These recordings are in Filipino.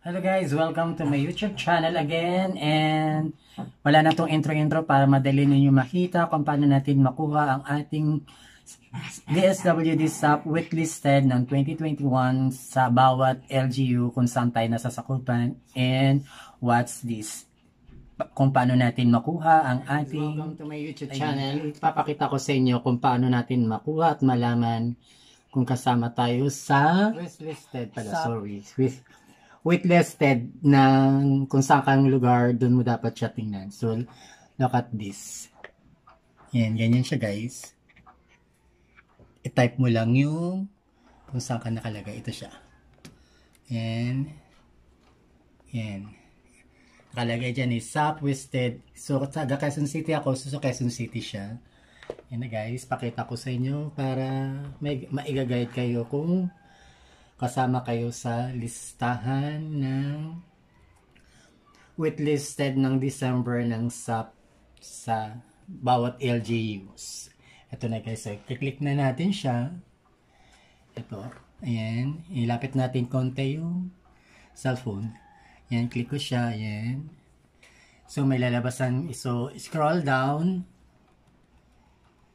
Hello guys, welcome to my YouTube channel again and wala na tong intro-intro para madali ninyo makita kung paano natin makuha ang ating DSWD SAP weekly listed ng 2021 sa bawat LGU kung saan tayo nasasakupan and what's this kung paano natin makuha ang ating Welcome to my YouTube channel. Papakita ko sa inyo kung paano natin makuha at malaman kung kasama tayo sa wishlist listed pala, sa, sorry. With, waitlisted ng kung saan kang lugar, doon mo dapat siya tingnan. So, look at this. Yan, ganyan siya guys. I-type mo lang yung kung saan ka nakalagay. Ito siya. Yan. Yan. Nakalagay dyan is Southwested. So, sa Quezon City ako. So, so Quezon City siya. Yan na guys. Pakita ko sa inyo para may, kayo kung kasama kayo sa listahan ng waitlisted ng December ng SAP sa bawat LGUs. Ito na guys, eh, i-click na natin siya. Ito, ayan, ilapit natin konti yung cellphone. Ayan, click ko siya, ayan. So, may lalabasan, so scroll down,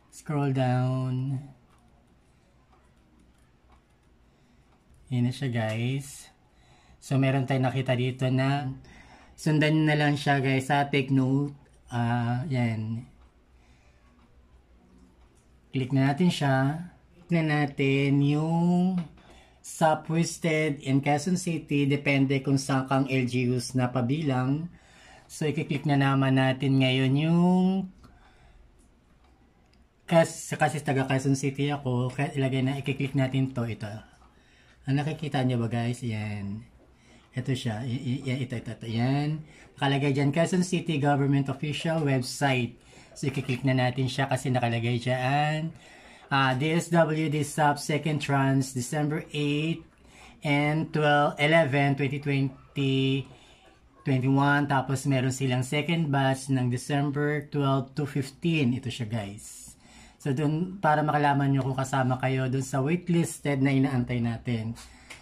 scroll down, Yan na siya guys. So meron tayong nakita dito na sundan na lang siya guys sa take note. Uh, yan. Click na natin siya. Click na natin yung subwisted in Quezon City. Depende kung saan kang LGUs na pabilang. So i-click na naman natin ngayon yung kasi, kasi taga Quezon City ako, ilagay na, i-click natin to, ito. Ang nakikita nyo ba guys? Yan. Ito siya. Yan, ito, ito, ito. Yan. Nakalagay dyan. Quezon City Government Official Website. So, i-click na natin siya kasi nakalagay dyan. Uh, ah, DSWD Sub Second Trans December 8 and 12, 11, 2020, 21. Tapos, meron silang second batch ng December 12 to 15. Ito siya guys. So dun, para makalaman nyo kung kasama kayo dun sa waitlisted na inaantay natin.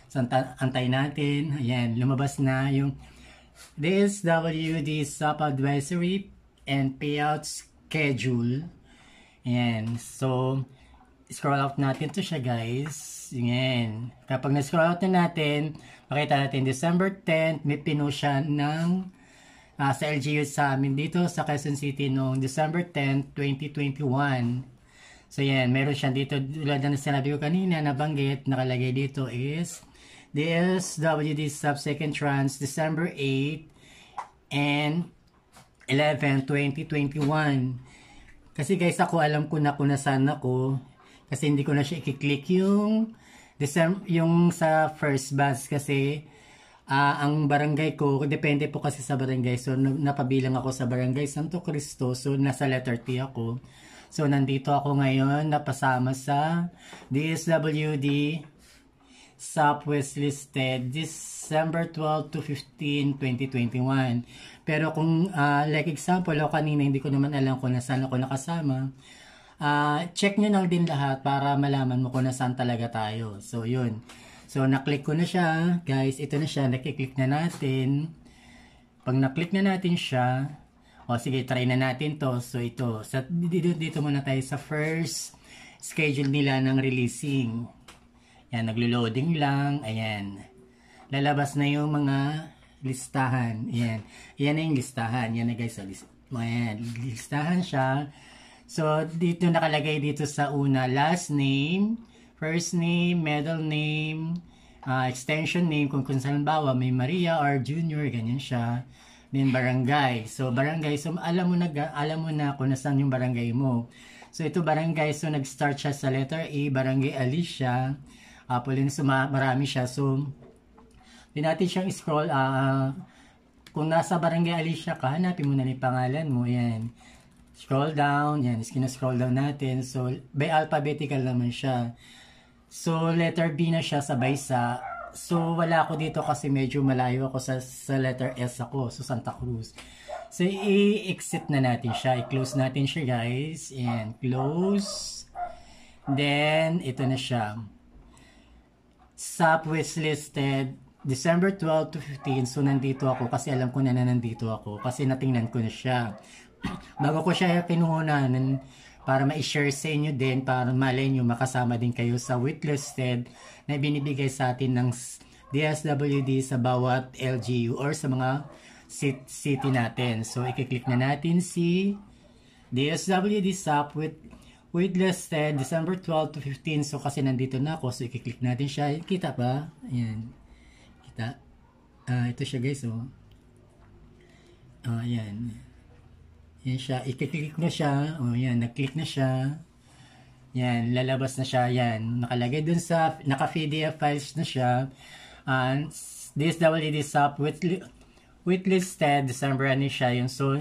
So antay natin, ayan, lumabas na yung DSWD SOP Advisory and Payout Schedule. Ayan, so scroll out natin to siya guys. Ayan, kapag na-scroll out na natin, makita natin December 10th, may pino siya ng uh, sa LGU sa amin dito sa Quezon City noong December 10, 2021. So yan, meron siya dito, tulad na sinabi ko kanina, nabanggit, nakalagay dito is the LSWD subsecond trans December 8 and 11, 2021. Kasi guys, ako alam ko na kung nasaan ako kasi hindi ko na siya i-click yung December, yung sa first bus kasi uh, ang barangay ko, depende po kasi sa barangay. So napabilang ako sa barangay Santo Cristo, so nasa letter T ako. So, nandito ako ngayon, napasama sa DSWD Southwest listed December 12 to 15, 2021. Pero kung, uh, like example, o kanina hindi ko naman alam kung nasaan ako nakasama, uh, check nyo lang din lahat para malaman mo kung nasaan talaga tayo. So, yun. So, naklik ko na siya. Guys, ito na siya. Nakiklik na natin. Pag naklik na natin siya, o sige, try na natin to. So ito, sa, dito, dito muna tayo sa first schedule nila ng releasing. Yan, naglo-loading lang. Ayan. Lalabas na yung mga listahan. Ayan. Ayan na yung listahan. Yan na guys. So, list, ayan. Listahan siya. So, dito nakalagay dito sa una, last name, first name, middle name, uh, extension name, kung kung saan bawa, may Maria or Junior, ganyan siya then barangay. So barangay, so alam mo na, alam mo na kung nasaan yung barangay mo. So ito barangay, so nag-start siya sa letter A, barangay Alicia. Uh, ah, Pauline, so marami siya. So, din natin siyang scroll. Uh, kung nasa barangay Alicia ka, hanapin mo na yung pangalan mo. Ayan. Scroll down. Ayan, scroll down natin. So, by alphabetical naman siya. So, letter B na siya sabay sa So, wala ako dito kasi medyo malayo ako sa, sa letter S ako, so Santa Cruz. So, i-exit na natin siya. I-close natin siya, guys. And close. Then, ito na siya. Subways listed December 12 to 15, so nandito ako kasi alam ko na na nandito ako kasi natingnan ko na siya. Bago ko siya pinuhunan, para ma-share sa inyo din, para malay nyo makasama din kayo sa witlisted na binibigay sa atin ng DSWD sa bawat LGU or sa mga city natin. So, i-click na natin si DSWD SAP with waitlisted December 12 to 15. So, kasi nandito na ako. So, i-click natin siya. Kita pa. Ayan. Kita. Uh, ito siya guys. oh. uh, ayan. Yan siya. I-click na siya. O oh, yan, nag-click na siya. Yan, lalabas na siya. Yan, nakalagay dun sa, naka-PDF files na siya. And this WD SAP with, with listed, December ano siya yun. So,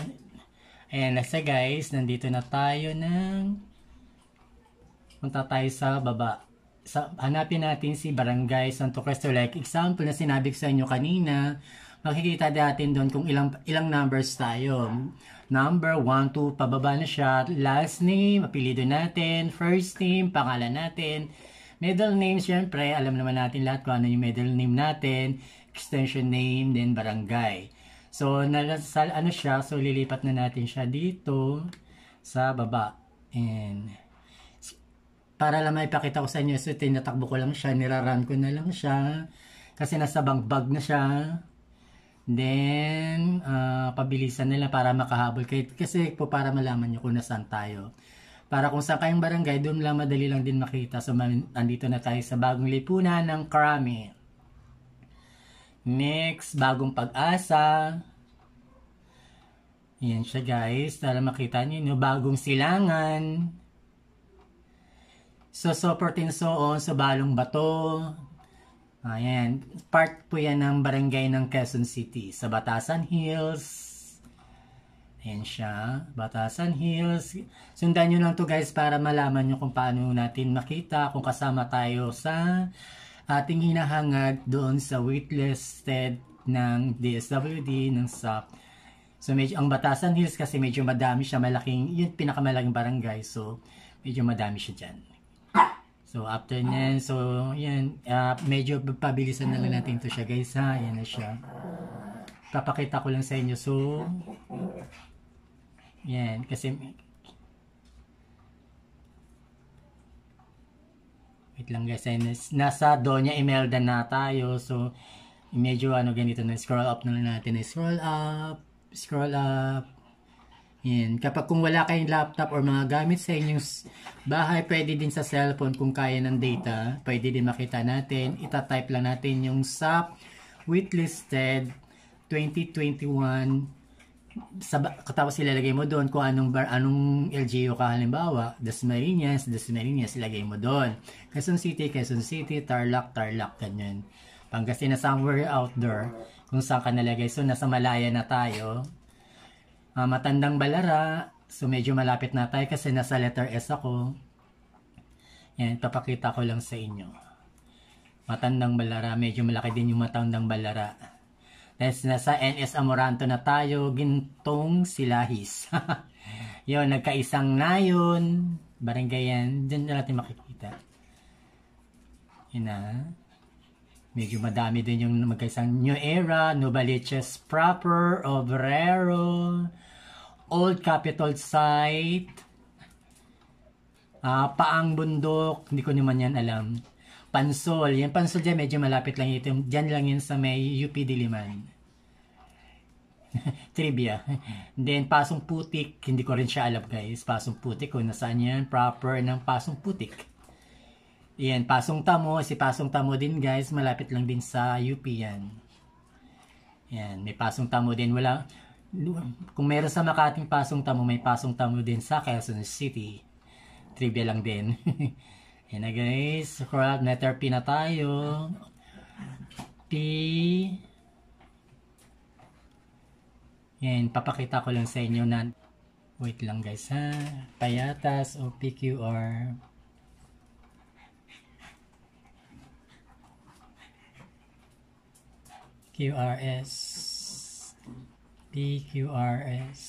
ayan na siya guys. Nandito na tayo ng, punta tayo sa baba. Sa, hanapin natin si Barangay Santo Cristo. Like example na sinabi ko sa inyo kanina, makikita natin doon kung ilang, ilang numbers tayo. Number 1, 2, pababa na siya. Last name, apelido natin. First name, pangalan natin. Middle name, syempre, alam naman natin lahat kung ano yung middle name natin. Extension name, then barangay. So, nalasal, ano siya, so lilipat na natin siya dito sa baba. And, para lang maipakita ko sa inyo, so tinatakbo ko lang siya, niraran ko na lang siya. Kasi nasa bangbag na siya. Then, uh, pabilisan nila para makahabol. Kasi po para malaman nyo kung nasaan tayo. Para kung saan kayong barangay, doon lang madali lang din makita. So, nandito na tayo sa bagong lipunan ng Krami. Next, bagong pag-asa. Yan siya guys. Para makita nyo, no? bagong silangan. So, so 14 so on, so balong bato, Ayan, part po yan ng barangay ng Quezon City sa Batasan Hills. Ayan siya, Batasan Hills. Sundan nyo lang to guys para malaman nyo kung paano natin makita kung kasama tayo sa ating hinahangad doon sa waitlisted ng DSWD, ng SAP. So medyo, ang Batasan Hills kasi medyo madami siya, malaking, yun pinakamalaking barangay. So medyo madami siya dyan. So, after nyan, so, yan, uh, medyo pabilisan na lang natin to siya guys ha, Ayan na siya. Papakita ko lang sa inyo, so, yan, kasi, wait lang guys, ayan, nasa Doña Imelda na tayo, so, medyo ano ganito na, scroll up na lang natin, scroll up, scroll up, yan. Kapag kung wala kayong laptop or mga gamit sa inyong bahay, pwede din sa cellphone kung kaya ng data. Pwede din makita natin. Itatype lang natin yung SAP waitlisted 2021 sa katapos ilalagay mo doon kung anong bar anong LGU ka halimbawa Dasmariñas Dasmariñas ilagay mo doon Quezon City Quezon City Tarlac Tarlac ganyan Pangasinan somewhere outdoor kung saan ka nalagay so nasa malaya na tayo uh, matandang balara. So medyo malapit na tayo kasi nasa letter S ako. Yan, papakita ko lang sa inyo. Matandang balara, medyo malaki din yung matandang balara. Tapos nasa NS Amoranto na tayo, Gintong Silahis. yon nagkaisang nayon, barangay yan, dyan na natin makikita. Yan na. Ah. Medyo madami din yung magkaisang New Era, Novaliches proper, Obrero, Old capital Site, uh, Paang Bundok, hindi ko naman yan alam. Pansol, yan Pansol dyan, medyo malapit lang ito. Dyan lang yun sa may UP Diliman. Trivia. Then, Pasong Putik, hindi ko rin siya alam guys. Pasong Putik, kung nasaan yan, proper ng Pasong Putik. Yan, Pasong Tamo, si Pasong Tamo din guys, malapit lang din sa UP yan. Yan, may Pasong Tamo din. Wala, kung meron sa Makating pasong tamo, may pasong tamo din sa Quezon City. Trivia lang din. Ayan na guys. Crap, letter P na tayo. P. Yan, papakita ko lang sa inyo na wait lang guys ha. Payatas o PQR. QRS. PQRS.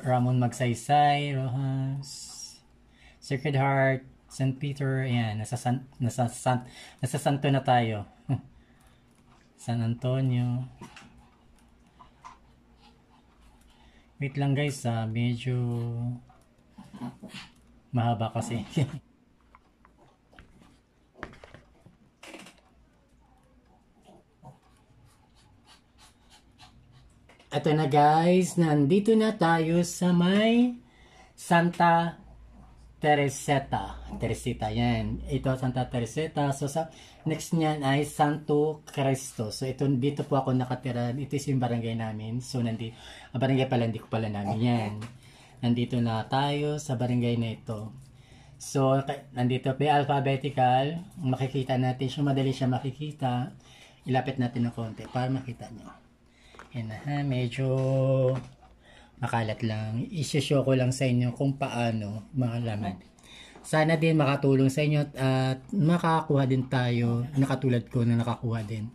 Ramon Magsaysay, Rojas. Sacred Heart, St. Peter, ayan, nasa, San, nasa, San, nasa Santo na tayo. San Antonio. Wait lang guys, ah, medyo mahaba kasi. At na guys, nandito na tayo sa may Santa Teresita. Teresita yan. Ito Santa Teresita. So sa next niyan ay Santo Cristo. So ito dito po ako nakatira. Ito is yung barangay namin. So nandito, ah, barangay pala, hindi ko pala namin yan. Nandito na tayo sa barangay na ito. So nandito po alphabetical. Makikita natin siya. Madali siya makikita. Ilapit natin ng konti para makita niyo. Yan na ha, medyo makalat lang. Isi-show ko lang sa inyo kung paano makalaman. Sana din makatulong sa inyo at, at makakuha din tayo nakatulad ko na nakakuha din.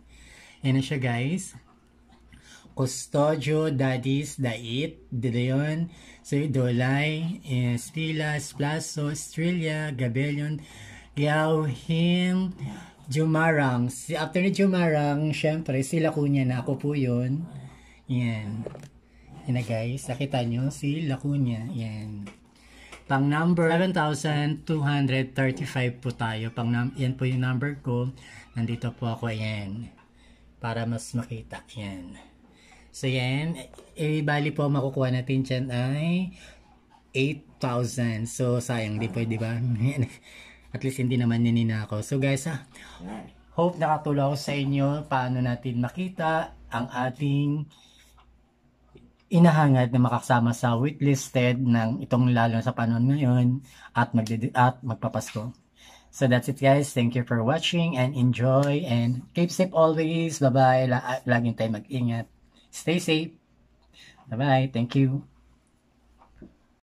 Yan na siya guys. Custodio, Dadis, Dait, Dileon, Dolay, Espilas, eh, Plaso, Estrella, Gabelion, Gauhim, Jumarang. Si, after ni Jumarang, syempre, sila kunya na ako po yun. Yan. Yan na guys. Nakita nyo si Lacuna. Yan. Pang number 7,235 po tayo. Pang yan po yung number ko. Nandito po ako. Ayan. Para mas makita. Yan. So yan. E, bali po makukuha natin dyan ay 8,000. So sayang di po. Di ba? At least hindi naman ninina ako. So guys ha. Ah, hope nakatulong sa inyo paano natin makita ang ating inahangad na makasama sa waitlisted ng itong lalo sa panon ngayon at, magdidi- at magpapasko. So that's it guys. Thank you for watching and enjoy and keep safe always. Bye-bye. Laging tayo mag-ingat. Stay safe. Bye-bye. Thank you.